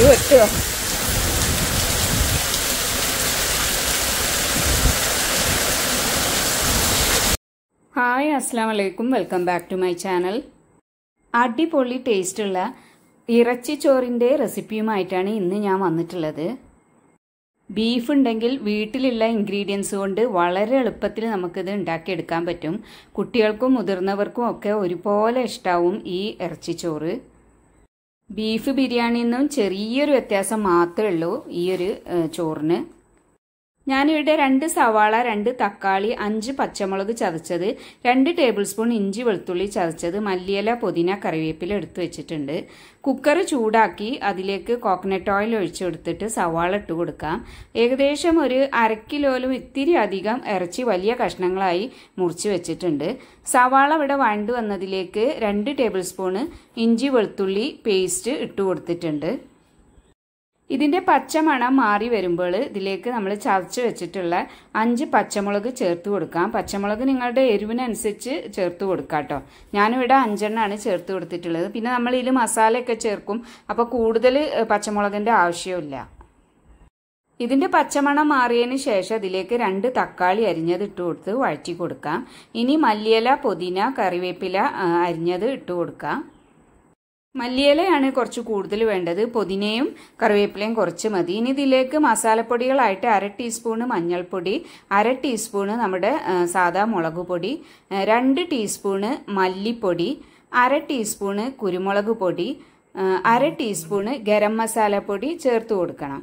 给我这。ഹായ് അസ്സാം വലൈക്കും welcome back to my channel അടിപൊളി ടേസ്റ്റുള്ള ചോറിൻ്റെ റെസിപ്പിയുമായിട്ടാണ് ഇന്ന് ഞാൻ വന്നിട്ടുള്ളത് ബീഫ് ഉണ്ടെങ്കിൽ വീട്ടിലുള്ള ഇൻഗ്രീഡിയൻസ് കൊണ്ട് വളരെ എളുപ്പത്തിൽ നമുക്കിത് ഉണ്ടാക്കിയെടുക്കാൻ പറ്റും കുട്ടികൾക്കും മുതിർന്നവർക്കും ഒക്കെ ഒരുപോലെ ഇഷ്ടാവും ഈ ഇറച്ചി ചോറ് ബീഫ് ബിരിയാണിയിൽ നിന്നും ചെറിയൊരു വ്യത്യാസം മാത്രമേ ഉള്ളൂ ഈ ഒരു ചോറിന് ഞാനിവിടെ രണ്ട് സവാള രണ്ട് തക്കാളി അഞ്ച് പച്ചമുളക് ചതച്ചത് രണ്ട് ടേബിൾ സ്പൂൺ ഇഞ്ചി വെളുത്തുള്ളി ചതച്ചത് മല്ലിയില പുതിന കറിവേപ്പില എടുത്തു വെച്ചിട്ടുണ്ട് കുക്കർ ചൂടാക്കി അതിലേക്ക് കോക്കനട്ട് ഓയിൽ ഒഴിച്ചു കൊടുത്തിട്ട് സവാള ഇട്ട് കൊടുക്കാം ഏകദേശം ഒരു അരക്കിലോലും ഇത്തിരി അധികം ഇറച്ചി വലിയ കഷ്ണങ്ങളായി മുറിച്ച് വെച്ചിട്ടുണ്ട് സവാള ഇവിടെ വണ്ടു വന്നതിലേക്ക് രണ്ട് ടേബിൾ സ്പൂണ് ഇഞ്ചി വെളുത്തുള്ളി പേസ്റ്റ് ഇട്ട് കൊടുത്തിട്ടുണ്ട് ഇതിൻ്റെ പച്ചമണം മാറി വരുമ്പോൾ ഇതിലേക്ക് നമ്മൾ ചതച്ച് വെച്ചിട്ടുള്ള അഞ്ച് പച്ചമുളക് ചേർത്ത് കൊടുക്കാം പച്ചമുളക് നിങ്ങളുടെ എരിവിനനുസരിച്ച് ചേർത്ത് കൊടുക്കാം കേട്ടോ ഞാനിവിടെ അഞ്ചെണ്ണാണ് ചേർത്ത് കൊടുത്തിട്ടുള്ളത് പിന്നെ നമ്മൾ ഇതിൽ മസാലയൊക്കെ ചേർക്കും അപ്പോൾ കൂടുതൽ പച്ചമുളകിൻ്റെ ആവശ്യമില്ല ഇതിൻ്റെ പച്ചമണം മാറിയതിന് ശേഷം ഇതിലേക്ക് രണ്ട് തക്കാളി അരിഞ്ഞത് ഇട്ട് കൊടുത്ത് വഴറ്റി കൊടുക്കാം ഇനി മല്ലിയില പുതിന കറിവേപ്പില അരിഞ്ഞത് ഇട്ട് കൊടുക്കാം മല്ലിയിലയാണ് കുറച്ച് കൂടുതൽ വേണ്ടത് പുതിനയും കറിവേപ്പിലയും കുറച്ച് മതി ഇനി ഇതിലേക്ക് മസാലപ്പൊടികളായിട്ട് അര ടീസ്പൂണ് മഞ്ഞൾപ്പൊടി അര ടീസ്പൂണ് നമ്മുടെ സാദാ മുളക് പൊടി രണ്ട് ടീസ്പൂണ് മല്ലിപ്പൊടി അര ടീസ്പൂണ് കുരുമുളക് പൊടി അര ടീസ്പൂണ് ഗരം മസാലപ്പൊടി ചേർത്ത് കൊടുക്കണം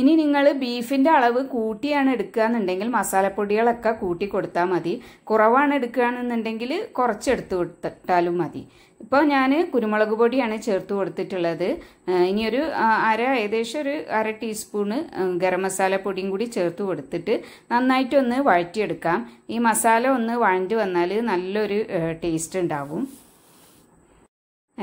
ഇനി നിങ്ങൾ ബീഫിന്റെ അളവ് കൂട്ടിയാണ് എടുക്കുകയെന്നുണ്ടെങ്കിൽ മസാലപ്പൊടികളൊക്കെ കൂട്ടി കൊടുത്താൽ മതി കുറവാണ് എടുക്കുകയാണെന്നുണ്ടെങ്കിൽ കുറച്ചെടുത്ത് കൊടുത്തിട്ടാലും മതി ഇപ്പോൾ ഞാൻ കുരുമുളക് പൊടിയാണ് ചേർത്ത് കൊടുത്തിട്ടുള്ളത് ഇനിയൊരു അര ഏകദേശം ഒരു അര ടീസ്പൂണ് ഗരം മസാല പൊടിയും കൂടി ചേർത്ത് കൊടുത്തിട്ട് നന്നായിട്ടൊന്ന് വഴറ്റിയെടുക്കാം ഈ മസാല ഒന്ന് വഴണ്ടി വന്നാൽ നല്ലൊരു ടേസ്റ്റ് ഉണ്ടാവും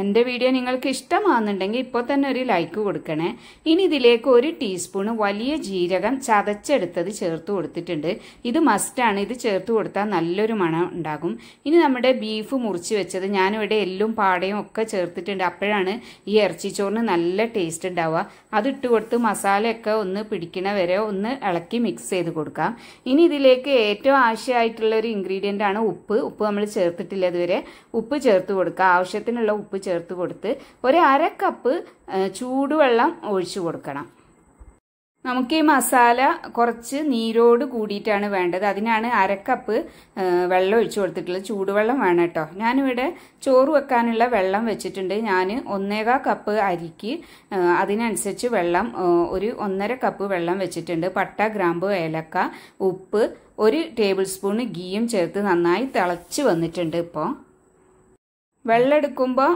എൻ്റെ വീഡിയോ നിങ്ങൾക്ക് ഇഷ്ടമാകുന്നുണ്ടെങ്കിൽ ഇപ്പോൾ തന്നെ ഒരു ലൈക്ക് കൊടുക്കണേ ഇനി ഇതിലേക്ക് ഒരു ടീസ്പൂണ് വലിയ ജീരകം ചതച്ചെടുത്തത് ചേർത്ത് കൊടുത്തിട്ടുണ്ട് ഇത് മസ്റ്റാണ് ഇത് ചേർത്ത് കൊടുത്താൽ നല്ലൊരു മണം ഉണ്ടാകും ഇനി നമ്മുടെ ബീഫ് മുറിച്ച് വെച്ചത് ഞാനിവിടെ എല്ലും പാടയും ഒക്കെ ചേർത്തിട്ടുണ്ട് അപ്പോഴാണ് ഈ ഇറച്ചിച്ചോറിന് നല്ല ടേസ്റ്റ് ഉണ്ടാവുക അത് ഇട്ട് കൊടുത്ത് മസാലയൊക്കെ ഒന്ന് പിടിക്കണ വരെ ഒന്ന് ഇളക്കി മിക്സ് ചെയ്ത് കൊടുക്കാം ഇനി ഇതിലേക്ക് ഏറ്റവും ആവശ്യമായിട്ടുള്ള ഒരു ഇൻഗ്രീഡിയൻ്റ് ആണ് ഉപ്പ് ഉപ്പ് നമ്മൾ ചേർത്തിട്ടില്ല ഇതുവരെ ഉപ്പ് ചേർത്ത് കൊടുക്കുക ആവശ്യത്തിനുള്ള ഉപ്പ് ചേർത്ത് കൊടുത്ത് ഒരു അര കപ്പ് ചൂടുവെള്ളം ഒഴിച്ചു കൊടുക്കണം നമുക്ക് ഈ മസാല കുറച്ച് നീരോട് കൂടിയിട്ടാണ് വേണ്ടത് അതിനാണ് അരക്കപ്പ് വെള്ളം ഒഴിച്ചു കൊടുത്തിട്ടുള്ളത് ചൂടുവെള്ളം വേണം കേട്ടോ ഞാനിവിടെ ചോറ് വെക്കാനുള്ള വെള്ളം വെച്ചിട്ടുണ്ട് ഞാൻ ഒന്നേകാ കപ്പ് അരിക്ക് അതിനനുസരിച്ച് വെള്ളം ഒരു ഒന്നര കപ്പ് വെള്ളം വെച്ചിട്ടുണ്ട് പട്ട ഗ്രാമ്പ് ഏലക്ക ഉപ്പ് ഒരു ടേബിൾ സ്പൂൺ ഗീയും ചേർത്ത് നന്നായി തിളച്ച് വന്നിട്ടുണ്ട് ഇപ്പോൾ വെള്ളം എടുക്കുമ്പോൾ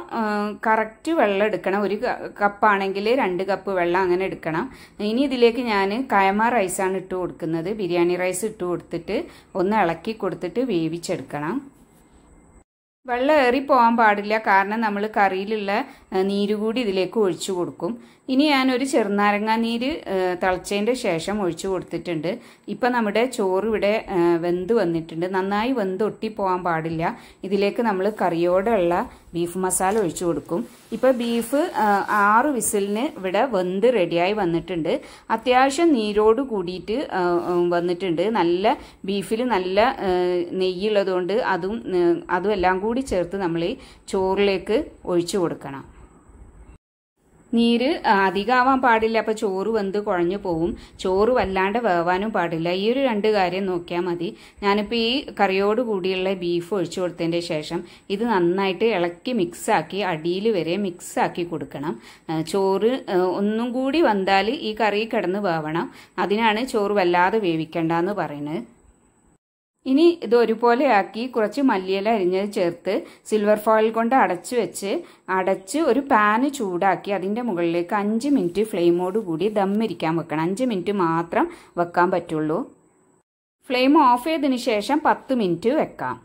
കറക്റ്റ് വെള്ളം എടുക്കണം ഒരു കപ്പാണെങ്കിൽ രണ്ട് കപ്പ് വെള്ളം അങ്ങനെ എടുക്കണം ഇനി ഇതിലേക്ക് ഞാൻ കയമ റൈസാണ് ഇട്ട് കൊടുക്കുന്നത് ബിരിയാണി റൈസ് ഇട്ട് കൊടുത്തിട്ട് ഒന്ന് ഇളക്കി കൊടുത്തിട്ട് വേവിച്ചെടുക്കണം വെള്ളം ഏറി പോകാൻ പാടില്ല കാരണം നമ്മൾ കറിയിലുള്ള നീര് കൂടി ഇതിലേക്ക് ഒഴിച്ചു കൊടുക്കും ഇനി ഞാനൊരു ചെറുനാരങ്ങ നീര് തിളച്ചതിൻ്റെ ശേഷം ഒഴിച്ചു കൊടുത്തിട്ടുണ്ട് ഇപ്പം നമ്മുടെ ചോറ് ഇവിടെ വെന്ത് വന്നിട്ടുണ്ട് നന്നായി വെന്ത് ഒട്ടിപ്പോകാൻ പാടില്ല ഇതിലേക്ക് നമ്മൾ കറിയോടെയുള്ള ബീഫ് മസാല ഒഴിച്ചു കൊടുക്കും ഇപ്പോൾ ബീഫ് ആറ് വിസിലിന് ഇവിടെ വെന്ത് റെഡിയായി വന്നിട്ടുണ്ട് അത്യാവശ്യം നീരോട് കൂടിയിട്ട് വന്നിട്ടുണ്ട് നല്ല ബീഫിൽ നല്ല നെയ്യുള്ളതുകൊണ്ട് അതും അതും എല്ലാം കൂടി ചേർത്ത് നമ്മൾ ചോറിലേക്ക് ഒഴിച്ചു കൊടുക്കണം നീര് അധികമാവാൻ പാടില്ല അപ്പോൾ ചോറ് വെന്ത് കുഴഞ്ഞു പോവും ചോറ് വല്ലാണ്ട് വേവാനും പാടില്ല ഈ ഒരു രണ്ട് കാര്യം നോക്കിയാൽ മതി ഞാനിപ്പോൾ ഈ കറിയോട് കൂടിയുള്ള ബീഫ് ഒഴിച്ചു കൊടുത്തതിൻ്റെ ശേഷം ഇത് നന്നായിട്ട് ഇളക്കി മിക്സാക്കി അടിയിൽ വരെ മിക്സാക്കി കൊടുക്കണം ചോറ് ഒന്നും കൂടി വന്നാൽ ഈ കറി കിടന്ന് വേവണം അതിനാണ് ചോറ് വല്ലാതെ വേവിക്കേണ്ടെന്ന് പറയുന്നത് ഇനി ഇത് ഒരുപോലെ ആക്കി കുറച്ച് മല്ലിയില അരിഞ്ഞത് ചേർത്ത് സിൽവർ ഫോയിൽ കൊണ്ട് അടച്ച് വെച്ച് അടച്ച് ഒരു പാന് ചൂടാക്കി അതിൻ്റെ മുകളിലേക്ക് അഞ്ച് മിനിറ്റ് ഫ്ലെയിമോട് കൂടി ദമ്മിരിക്കാൻ വെക്കണം അഞ്ച് മിനിറ്റ് മാത്രം വെക്കാൻ പറ്റുള്ളൂ ഫ്ലെയിം ഓഫ് ചെയ്തതിന് ശേഷം പത്ത് മിനിറ്റ് വെക്കാം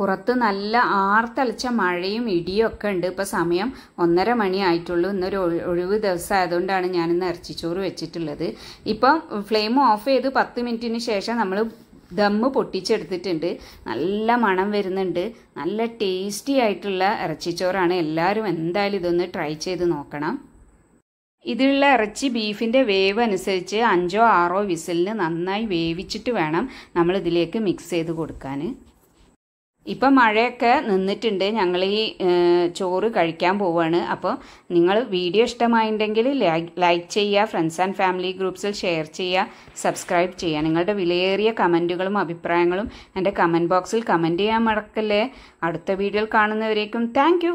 പുറത്ത് നല്ല ആർത്തളിച്ച മഴയും ഇടിയും ഒക്കെ ഉണ്ട് ഇപ്പം സമയം ഒന്നര മണി ആയിട്ടുള്ളൂ ഇന്നൊരു ഒഴിവ് ദിവസം ആയതുകൊണ്ടാണ് ഞാനിന്ന് ഇറച്ചിച്ചോറ് വെച്ചിട്ടുള്ളത് ഇപ്പം ഫ്ലെയിം ഓഫ് ചെയ്ത് പത്ത് മിനിറ്റിന് ശേഷം നമ്മൾ ദമ്മ് പൊട്ടിച്ചെടുത്തിട്ടുണ്ട് നല്ല മണം വരുന്നുണ്ട് നല്ല ടേസ്റ്റി ആയിട്ടുള്ള ഇറച്ചിച്ചോറാണ് എല്ലാവരും എന്തായാലും ഇതൊന്ന് ട്രൈ ചെയ്ത് നോക്കണം ഇതിലുള്ള ഇറച്ചി ബീഫിൻ്റെ വേവ് അനുസരിച്ച് അഞ്ചോ ആറോ വിസിലിന് നന്നായി വേവിച്ചിട്ട് വേണം നമ്മൾ ഇതിലേക്ക് മിക്സ് ചെയ്ത് കൊടുക്കാൻ ഇപ്പം മഴയൊക്കെ നിന്നിട്ടുണ്ട് ഞങ്ങൾ ഈ ചോറ് കഴിക്കാൻ പോവുകയാണ് അപ്പോൾ നിങ്ങൾ വീഡിയോ ഇഷ്ടമായിട്ടുണ്ടെങ്കിൽ ലൈക്ക് ചെയ്യുക ഫ്രണ്ട്സ് ആൻഡ് ഫാമിലി ഗ്രൂപ്പ്സിൽ ഷെയർ ചെയ്യുക സബ്സ്ക്രൈബ് ചെയ്യുക നിങ്ങളുടെ വിലയേറിയ കമൻറ്റുകളും അഭിപ്രായങ്ങളും എൻ്റെ കമൻറ്റ് ബോക്സിൽ കമൻറ്റ് ചെയ്യാൻ മറക്കല്ലേ അടുത്ത വീഡിയോയിൽ കാണുന്നവരേക്കും താങ്ക്